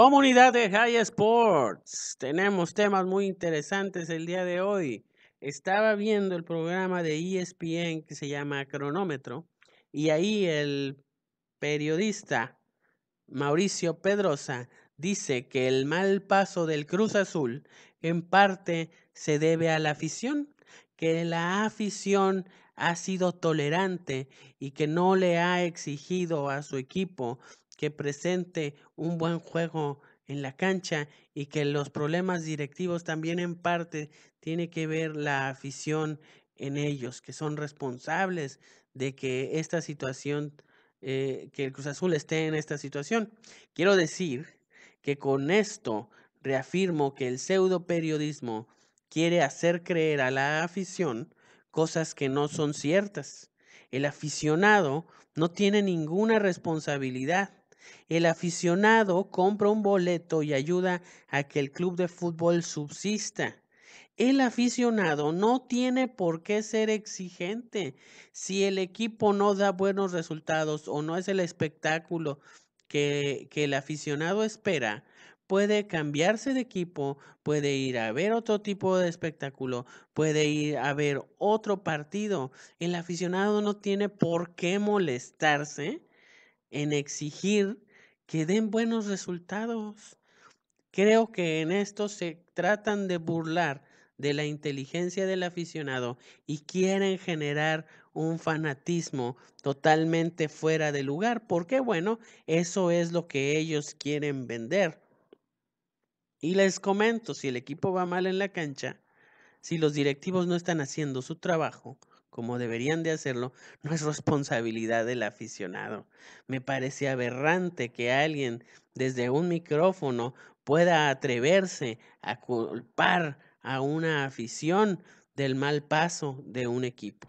Comunidad de High Sports, tenemos temas muy interesantes el día de hoy. Estaba viendo el programa de ESPN que se llama Cronómetro y ahí el periodista Mauricio Pedrosa dice que el mal paso del Cruz Azul en parte se debe a la afición, que la afición ha sido tolerante y que no le ha exigido a su equipo que presente un buen juego en la cancha y que los problemas directivos también en parte tiene que ver la afición en ellos, que son responsables de que esta situación, eh, que el Cruz Azul esté en esta situación. Quiero decir que con esto reafirmo que el pseudo periodismo quiere hacer creer a la afición cosas que no son ciertas. El aficionado no tiene ninguna responsabilidad el aficionado compra un boleto y ayuda a que el club de fútbol subsista. El aficionado no tiene por qué ser exigente. Si el equipo no da buenos resultados o no es el espectáculo que, el aficionado espera, puede cambiarse de equipo, puede ir a ver otro tipo de espectáculo, puede ir a ver otro partido. El aficionado no tiene por qué molestarse en exigir que den buenos resultados. Creo que en esto se tratan de burlar de la inteligencia del aficionado y quieren generar un fanatismo totalmente fuera de lugar, porque bueno, eso es lo que ellos quieren vender. Y les comento, si el equipo va mal en la cancha, si los directivos no están haciendo su trabajo, como deberían de hacerlo, no es responsabilidad del aficionado. Me parece aberrante que alguien desde un micrófono pueda atreverse a culpar a una afición del mal paso de un equipo.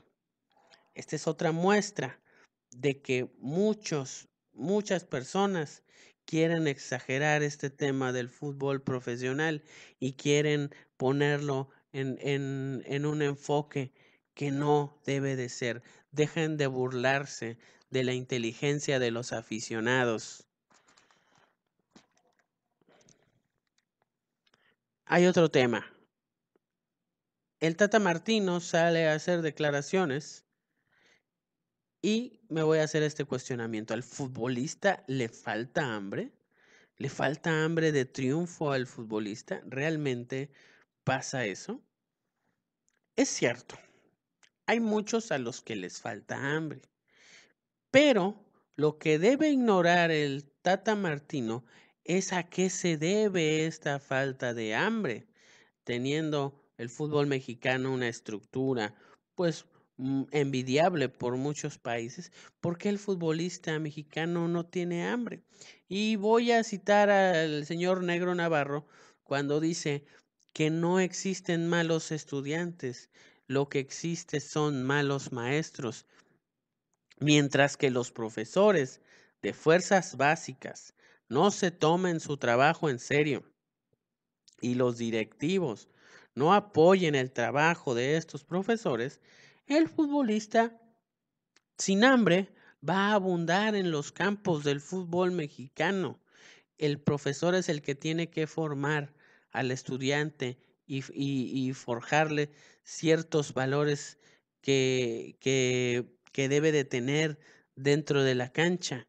Esta es otra muestra de que muchos, muchas personas quieren exagerar este tema del fútbol profesional y quieren ponerlo en, en un enfoque que no debe de ser. Dejen de burlarse de la inteligencia de los aficionados. Hay otro tema. El Tata Martino sale a hacer declaraciones y me voy a hacer este cuestionamiento. ¿Al futbolista le falta hambre? ¿Le falta hambre de triunfo al futbolista? ¿Realmente pasa eso? Es cierto. Hay muchos a los que les falta hambre. Pero lo que debe ignorar el Tata Martino es a qué se debe esta falta de hambre, teniendo el fútbol mexicano una estructura, pues mm, envidiable por muchos países, porque el futbolista mexicano no tiene hambre. Y voy a citar al señor Negro Navarro cuando dice que no existen malos estudiantes, lo que existe son malos maestros, mientras que los profesores de fuerzas básicas no se tomen su trabajo en serio y los directivos no apoyen el trabajo de estos profesores, el futbolista sin hambre va a abundar en los campos del fútbol mexicano. El profesor es el que tiene que formar al estudiante y, forjarle ciertos valores que, que, que debe de tener dentro de la cancha.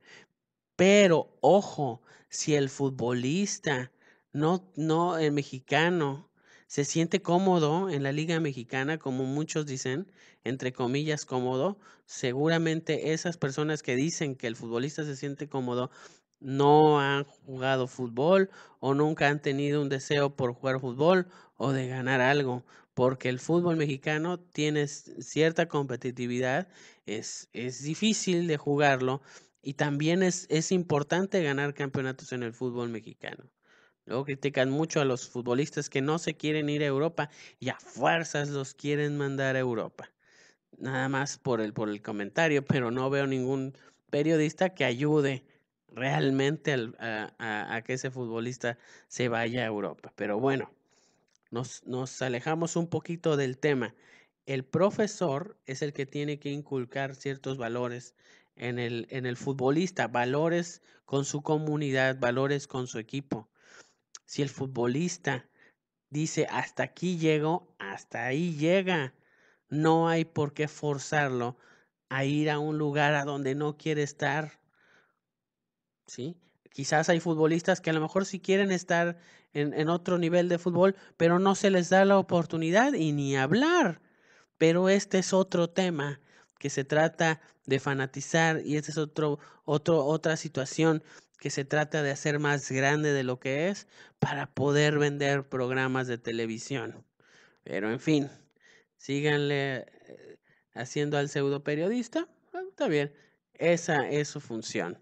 Pero ojo, si el futbolista, no, no el mexicano, se siente cómodo en la liga mexicana, como muchos dicen, entre comillas cómodo, seguramente esas personas que dicen que el futbolista se siente cómodo no han jugado fútbol o nunca han tenido un deseo por jugar fútbol o de ganar algo, porque el fútbol mexicano tiene cierta competitividad, es, difícil de jugarlo y también es, es importante ganar campeonatos en el fútbol mexicano. Luego critican mucho a los futbolistas que no se quieren ir a Europa y a fuerzas los quieren mandar a Europa. Nada más por el, por el comentario, pero no veo ningún periodista que ayude realmente a, que ese futbolista se vaya a Europa. Pero bueno, nos, alejamos un poquito del tema. El profesor es el que tiene que inculcar ciertos valores el, en el futbolista, valores con su comunidad, valores con su equipo. Si el futbolista dice, hasta aquí llego, hasta ahí llega, no hay por qué forzarlo a ir a un lugar a donde no quiere estar ¿sí? Quizás hay futbolistas que a lo mejor sí quieren estar en, otro nivel de fútbol, pero no se les da la oportunidad y ni hablar. Pero este es otro tema que se trata de fanatizar y esta es otro, otra situación que se trata de hacer más grande de lo que es para poder vender programas de televisión. Pero en fin, síganle eh, haciendo al pseudo periodista. Ah, está bien, esa es su función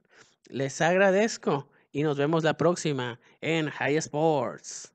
les agradezco y nos vemos la próxima en High Sports.